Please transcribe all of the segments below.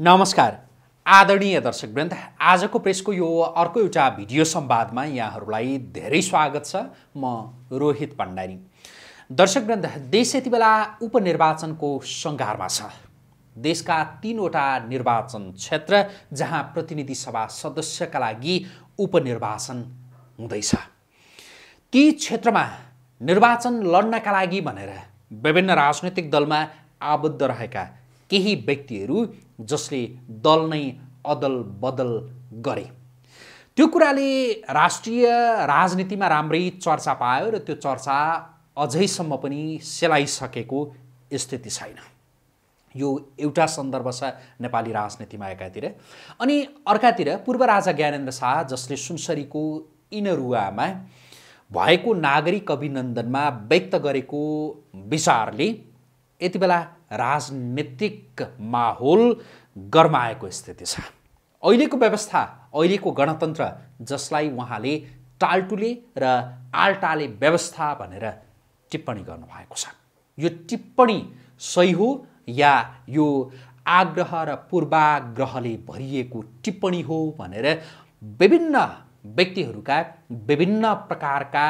नमस्कार आदरणीय दर्शकवृन्द आजको प्रेसको यो अर्को एउटा भिडियो संवादमा यहाँहरूलाई धेरै स्वागत छ म रोहित भण्डारी दर्शकवृन्द देश यति बेला उपनिर्वाचनको सङ्घारमा छ देशका तिनवटा निर्वाचन क्षेत्र जहाँ प्रतिनिधि सभा सदस्यका लागि उपनिर्वाचन हुँदैछ ती क्षेत्रमा निर्वाचन लड्नका लागि भनेर विभिन्न राजनैतिक दलमा आबद्ध रहेका केही व्यक्तिहरू जसले दल नै अदल बदल गरे त्यो कुराले राष्ट्रिय राजनीतिमा राम्रै चर्चा पायो र त्यो चर्चा अझैसम्म पनि सेलाइसकेको स्थिति छैन यो एउटा सन्दर्भ छ नेपाली राजनीतिमा एकातिर अनि अर्कातिर पूर्व राजा ज्ञानेन्द्र शाह जसले सुनसरीको इनरुवामा भएको नागरिक अभिनन्दनमा व्यक्त गरेको विचारले यति बेला राजनीतिक माहौल गर्माएको स्थिति छ अहिलेको व्यवस्था अहिलेको गणतन्त्र जसलाई उहाँले टालटुले र आल्टाले व्यवस्था भनेर टिप्पणी गर्नुभएको छ यो टिप्पणी सही हो या यो आग्रह र पूर्वाग्रहले भरिएको टिप्पणी हो भनेर विभिन्न व्यक्तिहरूका विभिन्न प्रकारका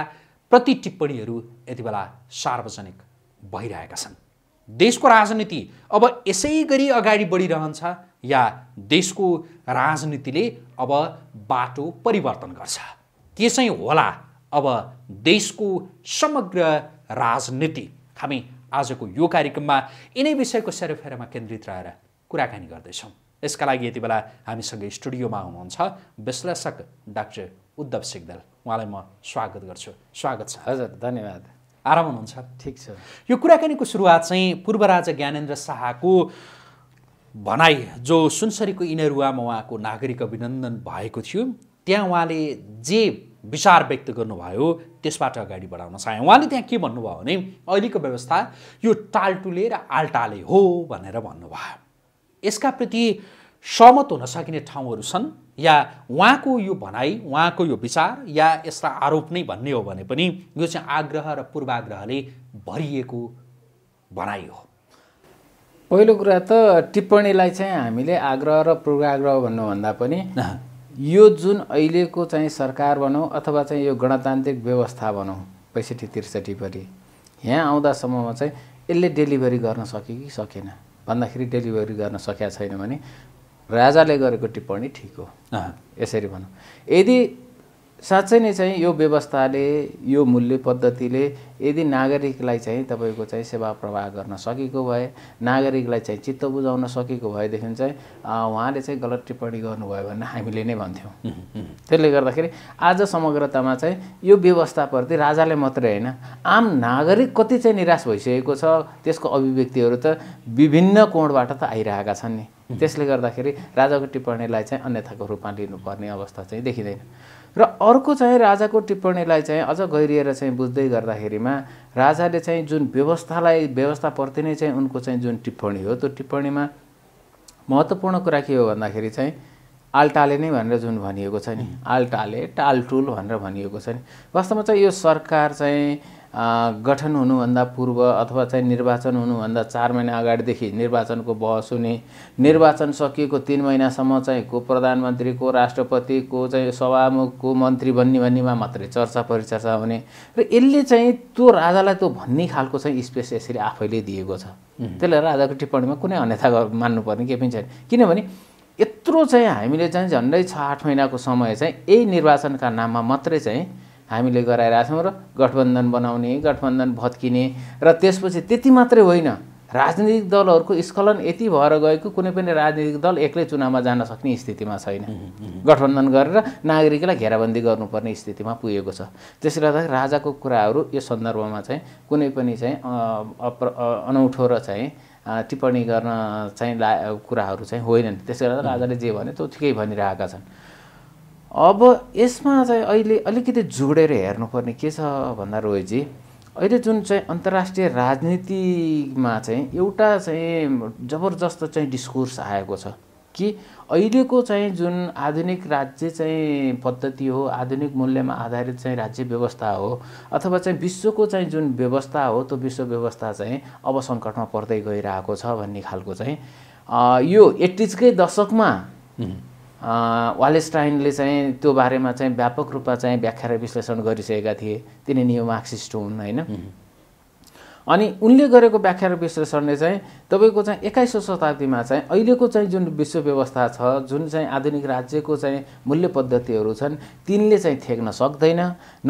प्रति टिप्पणीहरू यति बेला सार्वजनिक भइरहेका छन् देशको राजनीति अब यसै गरी अगाडि बढिरहन्छ या देशको राजनीतिले अब बाटो परिवर्तन गर्छ के चाहिँ होला अब देशको समग्र राजनीति हामी आजको यो कार्यक्रममा यिनै विषयको सेरोफेरोमा केन्द्रित रहेर कुराकानी गर्दैछौँ यसका लागि यति बेला हामीसँग स्टुडियोमा हुनुहुन्छ विश्लेषक डाक्टर उद्धव सिग्दल उहाँलाई म स्वागत गर्छु स्वागत छ हजुर धन्यवाद आराम हुनुहुन्छ ठिक छ यो कुराकानीको सुरुवात चाहिँ पूर्व राजा ज्ञानेन्द्र शाहको भनाइ जो सुनसरीको इनरुवामा उहाँको नागरिक अभिनन्दन भएको थियो त्यहाँ उहाँले जे विचार व्यक्त गर्नुभयो त्यसबाट अगाडि बढाउन चाहे उहाँले त्यहाँ के भन्नुभयो भने अहिलेको व्यवस्था यो टालटुले र आल्टाले हो भनेर भन्नुभयो यसका प्रति सहमत हुन सकिने ठाउँहरू छन् या उहाँको यो भनाइ उहाँको यो विचार या यसलाई आरोप नै भन्ने हो भने पनि यो चाहिँ आग्रह र पूर्वाग्रहले भरिएको भनाइ हो पहिलो कुरा त टिप्पणीलाई चाहिँ हामीले आग्रह र पूर्वाग्रह भन्नुभन्दा पनि यो जुन अहिलेको चाहिँ सरकार भनौँ अथवा चाहिँ यो गणतान्त्रिक व्यवस्था भनौँ पैँसठी त्रिसठी पनि यहाँ आउँदासम्ममा चाहिँ यसले डेलिभरी गर्न सक्यो कि सकेन भन्दाखेरि डेलिभरी गर्न सकेका छैन भने राजाले गरेको टिप्पणी ठिक हो यसरी भनौँ यदि साँच्चै नै चाहिँ यो व्यवस्थाले यो मूल्य पद्धतिले यदि नागरिकलाई चाहिँ तपाईँको चाहिँ सेवा प्रवाह गर्न सकेको भए नागरिकलाई चाहिँ चित्त बुझाउन सकेको भएदेखि चाहिँ उहाँले चाहिँ गलत टिप्पणी गर्नुभयो भने हामीले नै भन्थ्यौँ त्यसले गर्दाखेरि आज समग्रतामा चाहिँ यो व्यवस्थाप्रति राजाले मात्रै होइन आम नागरिक कति चाहिँ निराश भइसकेको छ त्यसको अभिव्यक्तिहरू त विभिन्न कोणबाट त आइरहेका छन् नि त्यसले गर्दाखेरि राजाको टिप्पणीलाई चाहिँ अन्यथाको रूपमा लिनुपर्ने अवस्था चाहिँ देखिँदैन र अर्को चाहिँ राजाको टिप्पणीलाई चाहिँ अझ गहिरिएर चाहिँ बुझ्दै गर्दाखेरिमा राजाले चाहिँ जुन व्यवस्थालाई व्यवस्थाप्रति नै चाहिँ उनको चाहिँ जुन टिप्पणी हो त्यो टिप्पणीमा महत्त्वपूर्ण कुरा के हो भन्दाखेरि चाहिँ आल्टाले नै भनेर जुन भनिएको छ नि आल्टाले टालटुल भनेर भनिएको छ नि वास्तवमा चाहिँ यो सरकार चाहिँ गठन हुनुभन्दा पूर्व अथवा चाहिँ निर्वाचन हुनुभन्दा चार महिना अगाडिदेखि निर्वाचनको बहस हुने निर्वाचन सकिएको तिन महिनासम्म चाहिँ को प्रधानमन्त्री को राष्ट्रपति को चाहिँ सभामुखको मन्त्री बन्ने भन्नेमा मात्रै चर्चा परिचर्चा हुने र यसले चाहिँ त्यो राजालाई त्यो भन्ने खालको चाहिँ स्पेस यसरी आफैले दिएको छ त्यसलाई राजाको टिप्पणीमा कुनै अन्यथा मान्नुपर्ने केही पनि छैन किनभने यत्रो चाहिँ हामीले चाहिँ झन्डै छ आठ महिनाको समय चाहिँ यही निर्वाचनका नाममा मात्रै चाहिँ हामीले गराइरहेछौँ र गठबन्धन बनाउने गठबन्धन भत्किने र त्यसपछि त्यति मात्रै होइन राजनीतिक दलहरूको स्खलन यति भएर गएको कुनै पनि राजनीतिक दल एक्लै चुनावमा जान सक्ने स्थितिमा छैन गठबन्धन गरेर नागरिकलाई घेराबन्दी गर्नुपर्ने स्थितिमा पुगेको छ त्यसले गर्दा राजाको कुराहरू यो सन्दर्भमा चाहिँ कुनै पनि चाहिँ अप्र अनौठो र चाहिँ टिप्पणी गर्न चाहिँ ला कुराहरू चाहिँ होइनन् त्यसले गर्दा राजाले जे भन्यो त्यो ठिकै भनिरहेका छन् अब यसमा चाहिँ अहिले अलिकति जोडेर हेर्नुपर्ने के छ भन्दा रोहितजी अहिले जुन चाहिँ अन्तर्राष्ट्रिय राजनीतिमा चाहिँ एउटा चाहिँ जबरजस्त चाहिँ डिस्कोर्स आएको छ कि अहिलेको चाहिँ जुन आधुनिक राज्य चाहिँ पद्धति हो आधुनिक मूल्यमा आधारित चाहिँ राज्य व्यवस्था हो अथवा चाहिँ विश्वको चाहिँ जुन व्यवस्था हो त्यो विश्व व्यवस्था चाहिँ अब सङ्कटमा पर्दै गइरहेको छ भन्ने खालको चाहिँ यो एट्टिजकै दशकमा वालेस्टाइनले चाहिँ त्यो बारेमा चाहिँ व्यापक रूपमा चाहिँ व्याख्या र विश्लेषण गरिसकेका थिए तिनी नियो मार्क्सिस्ट हुन् होइन अनि उनले गरेको व्याख्या र विश्लेषणले चाहिँ तपाईँको चाहिँ एक्काइसौँ शताब्दीमा चाहिँ अहिलेको चाहिँ जुन विश्व व्यवस्था छ जुन चाहिँ आधुनिक राज्यको चाहिँ मूल्य पद्धतिहरू छन् तिनले चाहिँ थ्याक्न सक्दैन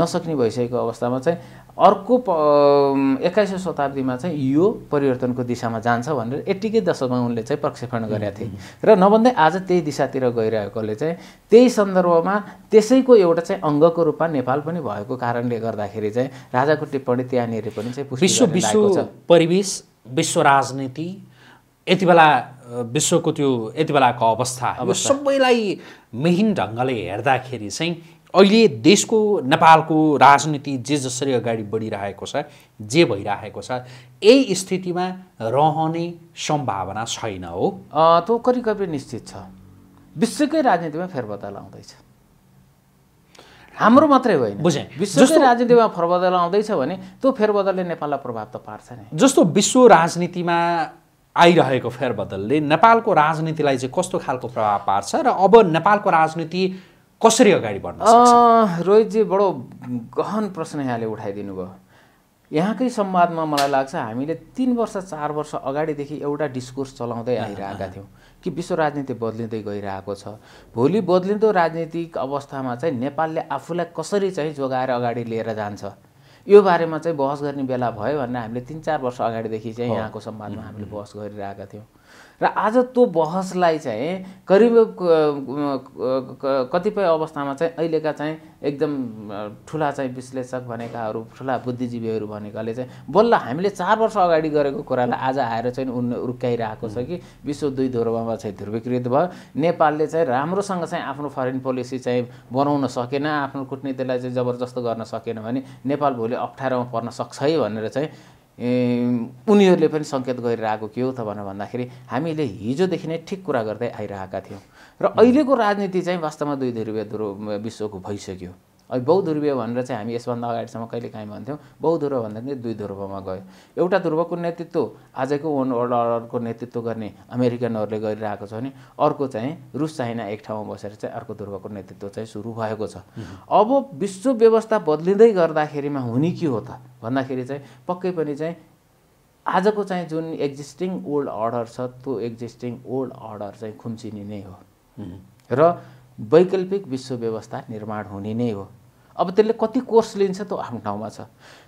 नसक्ने भइसकेको अवस्थामा चाहिँ अर्को एक्काइसौँ शताब्दीमा चाहिँ यो परिवर्तनको दिशामा जान्छ भनेर यत्तिकै दशकमा उनले चाहिँ प्रक्षेपण गरेका थिए र नभन्दै आज त्यही दिशातिर गइरहेकोले चाहिँ त्यही सन्दर्भमा त्यसैको एउटा चाहिँ अङ्गको रूपमा नेपाल पनि भएको कारणले गर्दाखेरि चाहिँ राजाको टिप्पणी त्यहाँनिर पनि चाहिँ विश्व विश्व परिवेश विश्व राजनीति यति बेला विश्वको त्यो यति बेलाको अवस्था अब सबैलाई मिहिन ढङ्गले हेर्दाखेरि चाहिँ अहिले देशको नेपालको राजनीति जे जसरी अगाडि बढिरहेको छ जे भइरहेको छ यही स्थितिमा रहने सम्भावना छैन हो त्यो करि कपी निश्चित छ विश्वकै राजनीतिमा फेरबदल आउँदैछ हाम्रो मात्रै होइन बुझेँ विश्वकै राजनीतिमा फेरबदल आउँदैछ भने त्यो फेरबदलले नेपाललाई प्रभाव त पार्छ नि जस्तो विश्व राजनीतिमा आइरहेको फेरबदलले नेपालको राजनीतिलाई चाहिँ कस्तो खालको प्रभाव पार्छ र अब नेपालको राजनीति कसरी अगाडि बढ्न रोहितजी बडो गहन प्रश्न यहाँले उठाइदिनु भयो यहाँकै संवादमा मलाई लाग्छ हामीले तिन वर्ष चार वर्ष अगाडिदेखि एउटा डिस्कोर्स चलाउँदै आइरहेका थियौँ कि विश्व राजनीति बदलिँदै गइरहेको छ भोलि बदलिँदो राजनीतिक अवस्थामा चाहिँ नेपालले आफूलाई कसरी चाहिँ जोगाएर अगाडि लिएर जान्छ यो बारेमा चाहिँ बहस गर्ने बेला भयो भनेर हामीले तिन चार वर्ष अगाडिदेखि चाहिँ यहाँको सम्वादमा हामीले बहस गरिरहेका थियौँ र आज त्यो बहसलाई चाहिँ करिब कतिपय अवस्थामा चाहिँ अहिलेका चाहिँ एकदम ठुला चाहिँ विश्लेषक भनेकाहरू ठुला बुद्धिजीवीहरू भनेकाले चाहिँ बल्ल हामीले चार वर्ष अगाडि गरेको कुरालाई आज आएर चाहिँ उन् उर्काइरहेको छ कि विश्व दुई ध्रुवमा चाहिँ ध्रुवीकृत भयो नेपालले चाहिँ राम्रोसँग चाहिँ आफ्नो फरेन पोलिसी चाहिँ बनाउन सकेन आफ्नो कुटनीतिलाई चाहिँ जबरजस्त गर्न सकेन भने नेपाल भोलि अप्ठ्यारोमा पर्न सक्छ है भनेर चाहिँ उनीहरूले पनि सङ्केत गरिरहेको के हो त भनेर भन्दाखेरि हामीले हिजोदेखि नै ठिक कुरा गर्दै आइरहेका थियौँ र अहिलेको राजनीति चाहिँ वास्तवमा दुई धेरै विश्वको भइसक्यो अब बहुध्रुवीय भनेर चाहिँ हामी यसभन्दा अगाडिसम्म कहिले काहीँ भन्थ्यौँ बहुध्रुव भन्दाखेरि दुई ध्रुवमा गयो एउटा ध्रुवको नेतृत्व आजको वर्ल्ड अर्डरको नेतृत्व गर्ने अमेरिकनहरूले गरिरहेको छ भने अर्को चाहिँ रुस चाइना एक ठाउँमा बसेर चाहिँ अर्को ध्रुवको नेतृत्व चाहिँ सुरु भएको छ अब विश्व व्यवस्था बदलिँदै गर्दाखेरिमा हुने के हो त भन्दाखेरि चाहिँ पक्कै पनि चाहिँ आजको चाहिँ जुन एक्जिस्टिङ ओल्ड अर्डर छ त्यो एक्जिस्टिङ ओल्ड अर्डर चाहिँ खुम्चिने नै हो र वैकल्पिक विश्व व्यवस्था निर्माण हुने नै हो अब त्यसले कति कोर्स लिन्छ त्यो आफ्नो ठाउँमा छ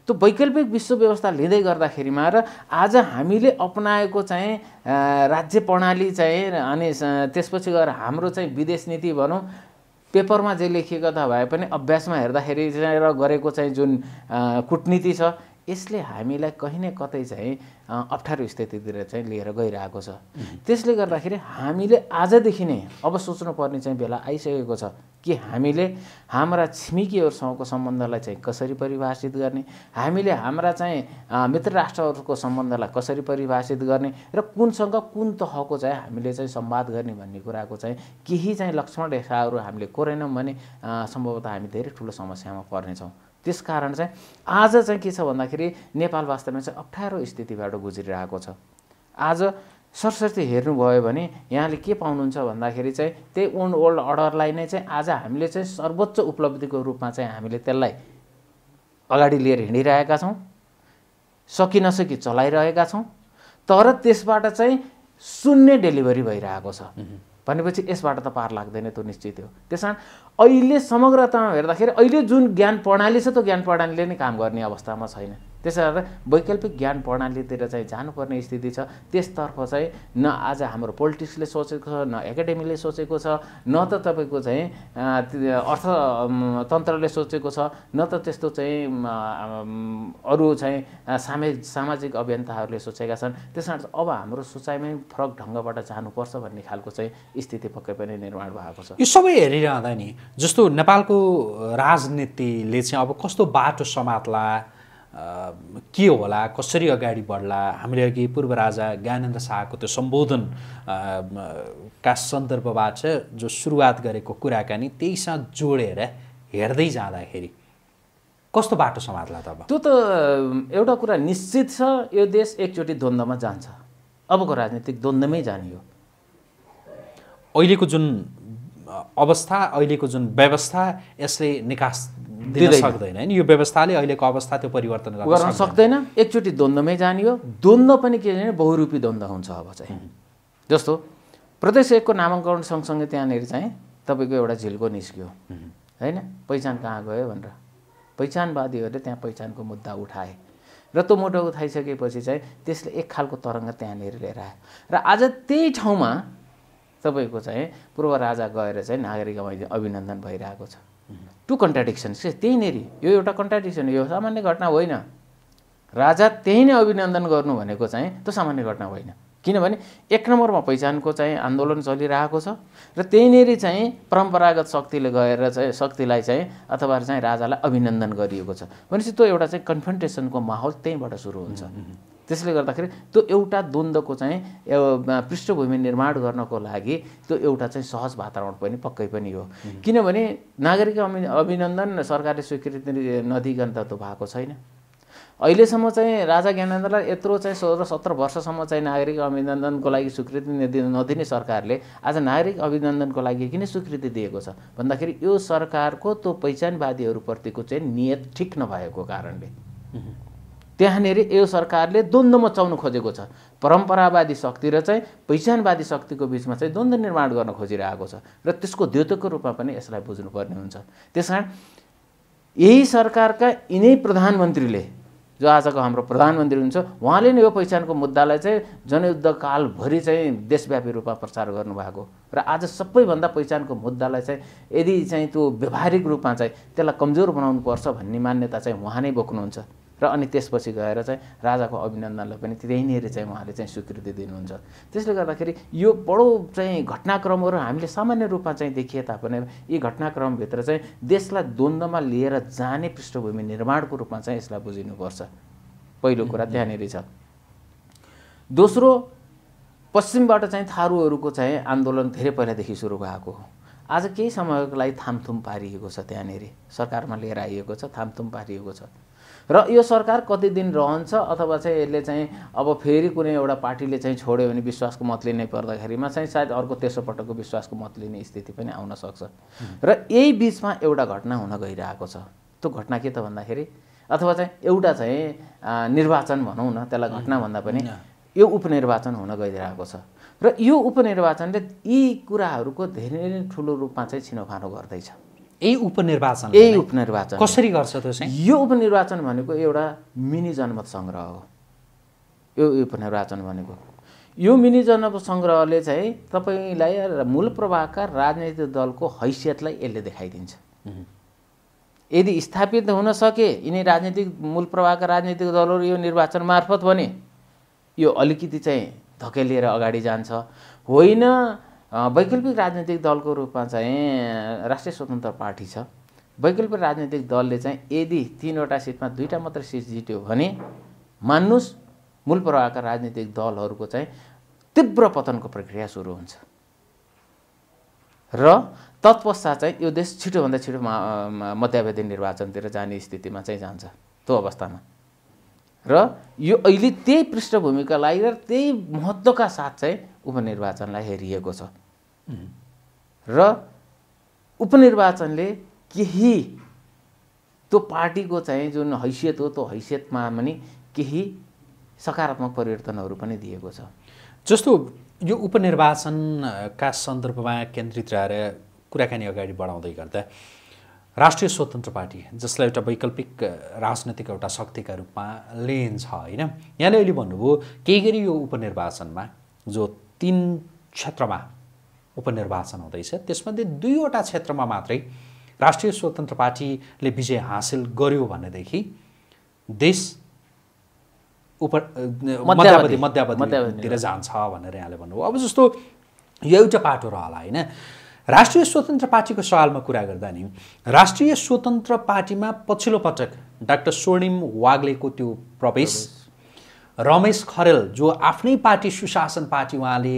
त्यो वैकल्पिक विश्व व्यवस्था लिँदै गर्दाखेरिमा र आज हामीले अपनाएको चाहिँ राज्य प्रणाली चाहिँ अनि त्यसपछि गएर हाम्रो चाहिँ विदेश नीति भनौँ पेपरमा जे लेखिएको त भए पनि अभ्यासमा हेर्दाखेरि चाहिँ र गरेको चाहिँ जुन कुटनीति छ यसले हामीलाई कहीँ न कतै चाहिँ अप्ठ्यारो स्थितितिर चाहिँ लिएर गइरहेको छ त्यसले गर्दाखेरि हामीले आजदेखि नै अब सोच्नुपर्ने चाहिँ बेला आइसकेको छ कि हामीले हाम्रा छिमेकीहरूसँगको सम्बन्धलाई चाहिँ कसरी परिभाषित गर्ने हामीले हाम्रा चाहिँ मित्र राष्ट्रहरूको सम्बन्धलाई कसरी परिभाषित गर्ने र कुनसँग कुन तहको चाहिँ हामीले चाहिँ सम्वाद गर्ने भन्ने कुराको चाहिँ केही चाहिँ लक्ष्मण रेखाहरू हामीले कोरेनौँ भने सम्भवतः हामी धेरै ठुलो समस्यामा पर्नेछौँ त्यस कारण चाहिँ आज चाहिँ के छ भन्दाखेरि नेपाल वास्तवमा चाहिँ अप्ठ्यारो स्थितिबाट गुज्रिरहेको छ आज सरस्वती हेर्नुभयो भने यहाँले के पाउनुहुन्छ भन्दाखेरि चाहिँ त्यही ओल्ड ओल्ड अर्डरलाई नै चाहिँ आज हामीले चाहिँ सर्वोच्च उपलब्धिको रूपमा चाहिँ हामीले त्यसलाई अगाडि लिएर हिँडिरहेका छौँ सकि नसकि चलाइरहेका छौँ तर त्यसबाट चाहिँ शून्य डेलिभरी भइरहेको छ भनेपछि यसबाट त पार लाग्दैन त्यो निश्चित हो त्यस कारण अहिले समग्रतामा हेर्दाखेरि अहिले जुन ज्ञान प्रणाली छ त्यो ज्ञान प्रणालीले नै काम गर्ने अवस्थामा छैन त्यसै गरेर वैकल्पिक ज्ञान प्रणालीतिर चाहिँ जानुपर्ने स्थिति छ त्यसतर्फ चाहिँ न आज हाम्रो पोलिटिक्सले सोचेको छ न एकाडेमीले सोचेको छ न त तपाईँको चाहिँ अर्थतन्त्रले सोचेको छ न त त्यस्तो चाहिँ अरू चाहिँ सामे सामाजिक अभियन्ताहरूले सोचेका छन् त्यस कारण अब हाम्रो सोचाइमै फरक ढङ्गबाट जानुपर्छ भन्ने खालको चाहिँ स्थिति पक्कै पनि निर्माण भएको छ यो सबै हेरिरहँदा नि जस्तो नेपालको राजनीतिले चाहिँ अब कस्तो बाटो समात्ला के होला कसरी अगाडि बढ्ला हामीले अघि पूर्व राजा ज्ञानेन्द्र शाहको त्यो सम्बोधन का सन्दर्भबाट जो सुरुवात गरेको कुराकानी त्यहीसँग जोडेर हेर्दै जाँदाखेरि कस्तो बाटो समात्ला त त्यो त एउटा कुरा निश्चित छ यो देश एकचोटि द्वन्द्वमा जान्छ अबको राजनीतिक द्वन्द्वमै जाने हो अहिलेको जुन अवस्था अहिलेको जुन व्यवस्था यसले निकास दिन सक्दैन होइन यो व्यवस्थाले अहिलेको अवस्था त्यो परिवर्तन गर्न सक्दैन एकचोटि द्वन्द्वमै जानियो हो द्वन्द्व पनि के भने बहुरूपी द्वन्द्व हुन्छ अब चाहिँ जस्तो प्रदेश एकको नामाङ्करण सँगसँगै त्यहाँनिर चाहिँ तपाईँको एउटा झिल्को निस्क्यो होइन पहिचान कहाँ गयो भनेर पहिचानवादीहरूले त्यहाँ पहिचानको मुद्दा उठाए र त्यो मुद्दा उठाइसकेपछि चाहिँ त्यसले एक खालको तरङ्ग त्यहाँनिर लिएर आयो र आज त्यही ठाउँमा तपाईँको चाहिँ पूर्व राजा गएर चाहिँ नागरिक अभिनन्दन भइरहेको छ टु कन्ट्राडिक्सन्स के त्यहीँनेरि यो एउटा कन्ट्राडिक्सन यो सामान्य घटना होइन राजा त्यही नै अभिनन्दन गर्नु भनेको चाहिँ त्यो सामान्य घटना होइन किनभने एक नम्बरमा पहिचानको चाहिँ आन्दोलन चलिरहेको छ र त्यहीँनिर चाहिँ परम्परागत शक्तिले गएर चाहिँ शक्तिलाई चाहिँ अथवा चाहिँ राजालाई अभिनन्दन गरिएको छ भनेपछि त्यो एउटा चाहिँ कन्फन्टेसनको माहौल त्यहीँबाट सुरु हुन्छ त्यसले गर्दाखेरि त्यो एउटा द्वन्द्वको चाहिँ पृष्ठभूमि निर्माण गर्नको लागि त्यो एउटा चाहिँ सहज वातावरण पनि पक्कै पनि हो किनभने नागरिक अभिनन्दन सरकारले स्वीकृति नदिकन त भएको छैन अहिलेसम्म चाहिँ राजा ज्ञानेन्द्रलाई यत्रो चाहिँ सोह्र सत्र वर्षसम्म चाहिँ नागरिक अभिनन्दनको लागि स्वीकृति नदिने सरकारले आज नागरिक अभिनन्दनको लागि किन स्वीकृति दिएको छ भन्दाखेरि यो सरकारको त्यो पहिचानवादीहरूप्रतिको चाहिँ नियत ठिक नभएको कारणले त्यहाँनिर यो सरकारले द्वन्द्व मचाउनु खोजेको छ परम्परावादी शक्ति र चाहिँ पहिचानवादी शक्तिको बिचमा चाहिँ द्वन्द्व निर्माण गर्न खोजिरहेको छ र त्यसको द्योतको रूपमा पनि यसलाई बुझ्नुपर्ने हुन्छ त्यस कारण यही सरकारका यिनै प्रधानमन्त्रीले जो आजको हाम्रो प्रधानमन्त्री हुनुहुन्छ उहाँले नै यो पहिचानको मुद्दालाई चाहिँ जनयुद्धकालभरि चाहिँ देशव्यापी रूपमा प्रचार गर्नुभएको र आज सबैभन्दा पहिचानको मुद्दालाई चाहिँ यदि चाहिँ त्यो व्यवहारिक रूपमा चाहिँ त्यसलाई कमजोर बनाउनुपर्छ भन्ने मान्यता चाहिँ उहाँ नै बोक्नुहुन्छ र अनि त्यसपछि गएर चाहिँ राजाको अभिनन्दनलाई पनि त्यहीँनिर चाहिँ उहाँले चाहिँ स्वीकृति दिनुहुन्छ त्यसले गर्दाखेरि यो बडो चाहिँ घटनाक्रमहरू हामीले सामान्य रूपमा चाहिँ देखिए तापनि यी घटनाक्रमभित्र चाहिँ देशलाई द्वन्द्वमा लिएर जाने पृष्ठभूमि निर्माणको रूपमा चाहिँ यसलाई बुझिनुपर्छ पहिलो कुरा त्यहाँनिर छ दोस्रो पश्चिमबाट चाहिँ थारूहरूको चाहिँ आन्दोलन धेरै पहिलादेखि सुरु भएको हो आज केही समयको लागि थामथुम पारिएको छ त्यहाँनिर सरकारमा लिएर आइएको छ थामथुम पारिएको छ र यो सरकार कति दिन रहन्छ अथवा चाहिँ यसले चाहिँ अब फेरि कुनै एउटा पार्टीले चाहिँ छोड्यो भने विश्वासको मत लिने पर्दाखेरिमा चाहिँ सायद अर्को तेस्रो पटकको विश्वासको मत लिने स्थिति पनि आउन सक्छ र यही बिचमा एउटा घटना हुन गइरहेको छ त्यो घटना के त भन्दाखेरि अथवा चाहिँ एउटा चाहिँ निर्वाचन भनौँ न त्यसलाई घटना भन्दा पनि यो उपनिर्वाचन हुन गइरहेको छ र यो उपनिर्वाचनले यी कुराहरूको धेरै नै ठुलो रूपमा चाहिँ छिनोफानो गर्दैछ यही उपनिर्वाचन यही उपनिर्वाचन कसरी गर्छ त्यो चाहिँ यो उपनिर्वाचन भनेको एउटा मिनी जनमत सङ्ग्रह हो यो उपनिर्वाचन भनेको यो मिनी जनमत सङ्ग्रहले चाहिँ तपाईँलाई मूल प्रभावका राजनैतिक दलको हैसियतलाई यसले देखाइदिन्छ यदि स्थापित हुन सके यिनी राजनीतिक मूल प्रभावका राजनीतिक दलहरू यो निर्वाचन मार्फत भने यो अलिकति चाहिँ धकेलिएर अगाडि जान्छ होइन वैकल्पिक राजनीतिक दलको रूपमा चाहिँ राष्ट्रिय स्वतन्त्र पार्टी छ वैकल्पिक राजनीतिक दलले चाहिँ यदि तिनवटा सिटमा दुईवटा मात्र सिट जित्यो भने मान्नुहोस् मूल प्रवाहका राजनीतिक दलहरूको चाहिँ तीव्र पतनको प्रक्रिया सुरु हुन्छ र तत्पश्चात चाहिँ यो देश छिटोभन्दा छिटो मध्यावधि निर्वाचनतिर जाने स्थितिमा चाहिँ जान्छ त्यो अवस्थामा र यो अहिले त्यही पृष्ठभूमिका लागि र त्यही महत्त्वका साथ चाहिँ उपनिर्वाचनलाई हेरिएको छ र उपनिर्वाचनले केही त्यो पार्टीको चाहिँ जुन हैसियत हो त्यो हैसियतमा पनि केही सकारात्मक परिवर्तनहरू पनि दिएको छ जस्तो यो उपनिर्वाचनका सन्दर्भमा केन्द्रित रहेर कुराकानी अगाडि बढाउँदै गर्दा राष्ट्रिय स्वतन्त्र पार्टी जसलाई एउटा वैकल्पिक राजनैतिक एउटा शक्तिका रूपमा लिइन्छ होइन यहाँले अहिले भन्नुभयो केही गरी यो उपनिर्वाचनमा जो तिन क्षेत्रमा उपनिर्वाचन हुँदैछ त्यसमध्ये दुईवटा क्षेत्रमा मात्रै राष्ट्रिय स्वतन्त्र पार्टीले विजय हासिल गर्यो भनेदेखि देश उप मध्यावधि मध्यावधितिर जान्छ भनेर यहाँले भन्नुभयो अब जस्तो यो एउटा पाटो रहला होइन राष्ट्रिय स्वतन्त्र पार्टीको सवालमा कुरा गर्दा नि राष्ट्रिय स्वतन्त्र पार्टीमा पछिल्लो पटक डाक्टर स्वर्णिम वाग्लेको त्यो प्रवेश रमेश खरेल जो आफ्नै पार्टी सुशासन पार्टी उहाँले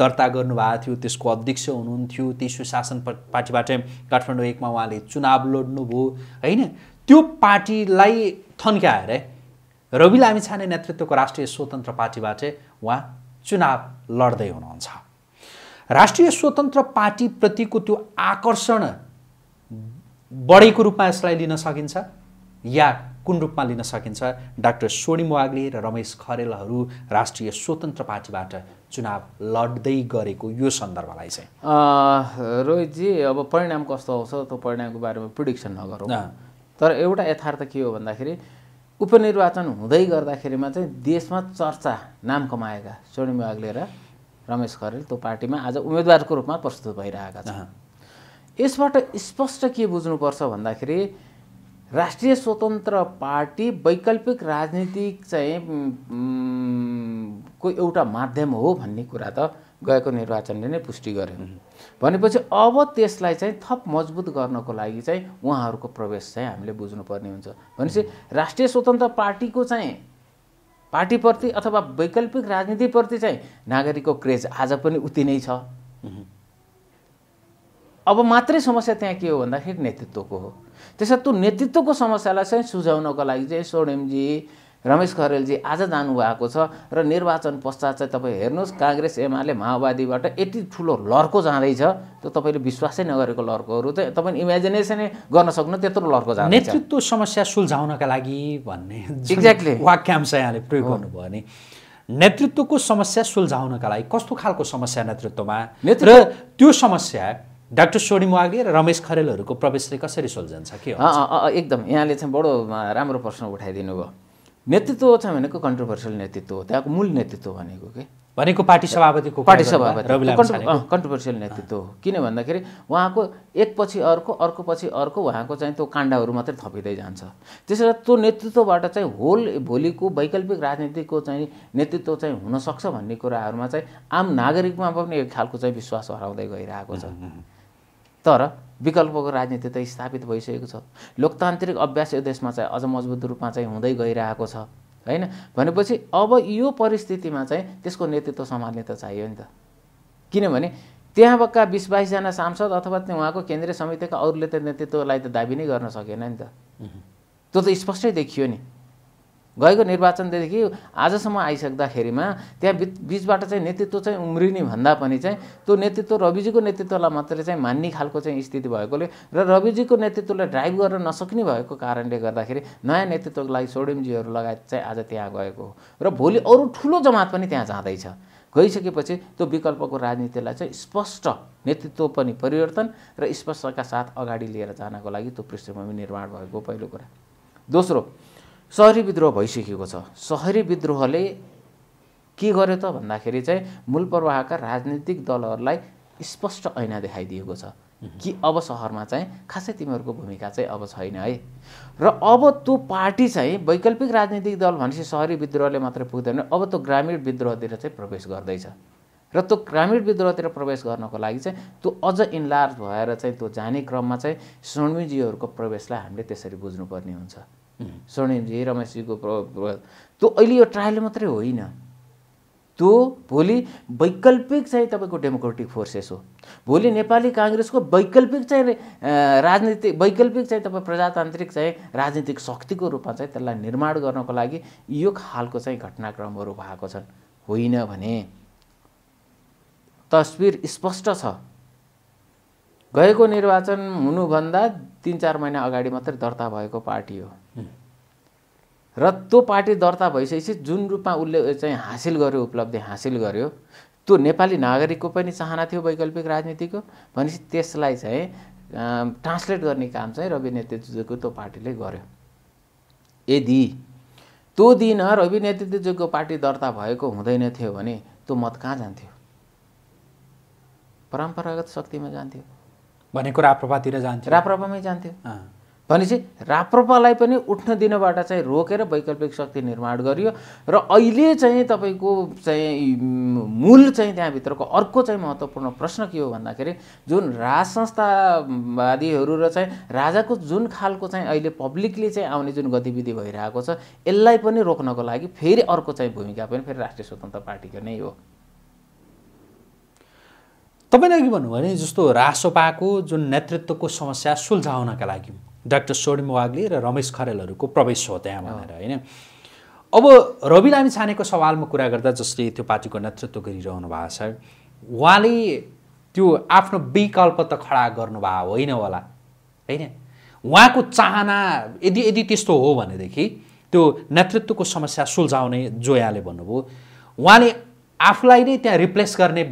दर्ता गर्नुभएको थियो त्यसको अध्यक्ष हुनुहुन्थ्यो ती सुशासन पार्टीबाट काठमाडौँ एकमा उहाँले चुनाव लड्नुभयो होइन त्यो पार्टीलाई थन्क्याएर रवि लामिछाने नेतृत्वको राष्ट्रिय स्वतन्त्र पार्टीबाट उहाँ चुनाव लड्दै हुनुहुन्छ राष्ट्रिय स्वतन्त्र पार्टीप्रतिको त्यो आकर्षण बढेको रूपमा यसलाई लिन सकिन्छ या कुन रूपमा लिन सकिन्छ डाक्टर स्वर्णिम वाग्ले र रमेश खरेलहरू राष्ट्रिय स्वतन्त्र पार्टीबाट चुनाव लड्दै गरेको यो सन्दर्भलाई चाहिँ रोहितजी अब परिणाम कस्तो आउँछ त्यो परिणामको बारेमा प्रिडिक्सन नगरौँ तर एउटा यथार्थ के हो भन्दाखेरि उपनिर्वाचन हुँदै गर्दाखेरिमा चाहिँ देशमा चर्चा नाम कमाएका स्वर्णिम वाग्ले र रमेश खरेल त्यो पार्टीमा आज उम्मेदवारको रूपमा प्रस्तुत भइरहेका छन् यसबाट स्पष्ट के बुझ्नुपर्छ भन्दाखेरि राष्ट्रिय स्वतन्त्र पार्टी वैकल्पिक राजनीतिक चाहिँ को एउटा माध्यम हो भन्ने कुरा त गएको निर्वाचनले नै पुष्टि गर्यो भनेपछि अब त्यसलाई चाहिँ थप मजबुत गर्नको लागि चाहिँ उहाँहरूको प्रवेश चाहिँ हामीले बुझ्नुपर्ने हुन्छ भनेपछि राष्ट्रिय स्वतन्त्र पार्टीको चाहिँ पार्टीप्रति अथवा वैकल्पिक राजनीतिप्रति चाहिँ नागरिकको क्रेज आज पनि उति नै छ अब मात्रै समस्या त्यहाँ के हो भन्दाखेरि नेतृत्वको हो त्यसर्थ त्यो नेतृत्वको समस्यालाई चाहिँ सुझाउनको लागि चाहिँ सोडेमजी रमेश खरेलजी आज जानुभएको छ र निर्वाचन पश्चात चाहिँ तपाईँ हेर्नुहोस् काङ्ग्रेस एमाले माओवादीबाट यति ठुलो लड्को जाँदैछ त्यो तपाईँले विश्वासै नगरेको लड्कोहरू चाहिँ तपाईँले इमेजिनेसनै गर्न सक्नु त्यत्रो लड्को जाँदैछ नेतृत्व समस्या सुल्झाउनका लागि भन्ने एक्ज्याक्टली वाक्यांश यहाँले प्रयोग गर्नुभयो भने नेतृत्वको समस्या सुल्झाउनका लागि कस्तो खालको समस्या नेतृत्वमा र त्यो समस्या डाक्टर सोडी मोहागे र रमेश खरेलहरूको प्रवेशले कसरी सोल्झन्छ के एकदम यहाँले चाहिँ बडो राम्रो प्रश्न उठाइदिनु भयो नेतृत्व छ भनेको कन्ट्रोभर्सियल नेतृत्व हो त्यहाँको मूल नेतृत्व भनेको के भनेको पार्टी सभापतिको पार्टी सभापति कन्ट्रोभर्सियल नेतृत्व हो किन भन्दाखेरि उहाँको एकपछि अर्को अर्को पछि अर्को उहाँको चाहिँ त्यो काण्डहरू मात्रै थपिँदै जान्छ त्यसैले त्यो नेतृत्वबाट चाहिँ होल भोलिको वैकल्पिक राजनीतिको चाहिँ नेतृत्व चाहिँ हुनसक्छ भन्ने कुराहरूमा चाहिँ आम नागरिकमा पनि एक खालको चाहिँ विश्वास हराउँदै गइरहेको छ तर विकल्पको राजनीति त स्थापित भइसकेको छ लोकतान्त्रिक अभ्यास यो देशमा चाहिँ अझ मजबुत रूपमा चाहिँ हुँदै गइरहेको छ होइन भनेपछि अब यो परिस्थितिमा चाहिँ त्यसको नेतृत्व सम्हाल्ने त चाहियो नि त किनभने त्यहाँका बिस बाइसजना सांसद अथवा उहाँको केन्द्रीय समितिका अरूले त नेतृत्वलाई त दाबी नै गर्न सकेन नि त त्यो त स्पष्टै देखियो नि गएको निर्वाचनदेखि आजसम्म आइसक्दाखेरिमा त्यहाँ बिचबाट चाहिँ नेतृत्व चाहिँ उम्रिने भन्दा पनि चाहिँ त्यो नेतृत्व रविजीको नेतृत्वलाई मात्रै चाहिँ मान्ने खालको चाहिँ स्थिति भएकोले र रविजीको नेतृत्वलाई ड्राइभ गर्न नसक्ने भएको कारणले गर्दाखेरि नयाँ नेतृत्वको लागि सोडेमजीहरू लगायत चाहिँ आज त्यहाँ गएको हो र भोलि अरू ठुलो जमात पनि त्यहाँ जाँदैछ गइसकेपछि त्यो विकल्पको राजनीतिलाई चाहिँ स्पष्ट नेतृत्व पनि परिवर्तन र स्पष्टका साथ अगाडि लिएर जानको लागि त्यो पृष्ठभूमि निर्माण भएको पहिलो कुरा दोस्रो सहरी विद्रोह भइसकेको छ सहरी विद्रोहले के गर्यो त भन्दाखेरि चाहिँ मूल प्रवाहका राजनीतिक दलहरूलाई स्पष्ट ऐना देखाइदिएको छ कि अब सहरमा चाहिँ खासै तिमीहरूको भूमिका चाहिँ अब छैन है र अब त्यो पार्टी चाहिँ वैकल्पिक राजनीतिक दल भनेपछि सहरी विद्रोहले मात्रै पुग्दैन अब त्यो ग्रामीण विद्रोहतिर चाहिँ प्रवेश गर्दैछ र त्यो ग्रामीण विद्रोहतिर प्रवेश गर्नको लागि चाहिँ त्यो अझ इन्लार्ज भएर चाहिँ त्यो जाने क्रममा चाहिँ श्रमिकजीहरूको प्रवेशलाई हामीले त्यसरी बुझ्नुपर्ने हुन्छ स्वर्णिमजी रमेशजीको प्रभाव त्यो अहिले यो ट्रायल मात्रै होइन त्यो भोलि वैकल्पिक चाहिँ तपाईँको डेमोक्रेटिक फोर्सेस हो भोलि नेपाली काङ्ग्रेसको वैकल्पिक चाहिँ राजनीतिक वैकल्पिक चाहिँ तपाईँ प्रजातान्त्रिक चाहिँ राजनीतिक शक्तिको रूपमा चाहिँ त्यसलाई निर्माण गर्नको लागि यो खालको चाहिँ घटनाक्रमहरू भएको छन् होइन भने तस्विर स्पष्ट छ गएको निर्वाचन हुनुभन्दा तिन चार महिना अगाडि मात्रै दर्ता भएको पार्टी हो र त्यो पार्टी दर्ता भइसकेपछि जुन रूपमा उसले चाहिँ हासिल गर्यो उपलब्धि हासिल गर्यो त्यो नेपाली नागरिकको पनि चाहना थियो वैकल्पिक राजनीतिको भनेपछि त्यसलाई चाहिँ ट्रान्सलेट गर्ने काम चाहिँ रवि नेतृत्वको त्यो पार्टीले गर्यो यदि त्यो दिन रवि नेतृत्वको पार्टी दर्ता भएको हुँदैन थियो भने त्यो मत कहाँ जान्थ्यो परम्परागत शक्तिमा जान्थ्यो भनेको राप्रपातिर जान्थ्यो राप्रपामै जान्थ्यो भनेपछि राप्रपालाई पनि उठ्न दिनबाट चाहिँ रोकेर वैकल्पिक शक्ति निर्माण गरियो र अहिले चाहिँ तपाईँको चाहिँ मूल चाहिँ त्यहाँभित्रको अर्को चाहिँ महत्त्वपूर्ण प्रश्न के हो भन्दाखेरि जुन राज संस्थावादीहरू र चाहिँ राजाको जुन खालको चाहिँ अहिले पब्लिकली चाहिँ आउने जुन गतिविधि भइरहेको छ यसलाई पनि रोक्नको लागि फेरि अर्को चाहिँ भूमिका पनि फेरि राष्ट्रिय स्वतन्त्र पार्टीको नै हो तपाईँले अघि भन्नुभयो भने जस्तो रासोपाको जुन नेतृत्वको समस्या सुल्झाउनका लागि डाक्टर स्वर्णिम वाग्ले र रमेश खरेलहरूको प्रवेश हो त्यहाँ भनेर होइन अब रवि लामी छानेको सवालमा कुरा गर्दा जसले त्यो पार्टीको नेतृत्व गरिरहनु भएको छ उहाँले त्यो आफ्नो विकल्प त खडा गर्नुभएको होइन होला होइन उहाँको चाहना यदि यदि त्यस्तो हो भनेदेखि त्यो नेतृत्वको समस्या सुल्झाउने जोयाले भन्नुभयो उहाँले आफूलाई नै त्यहाँ रिप्लेस गर्ने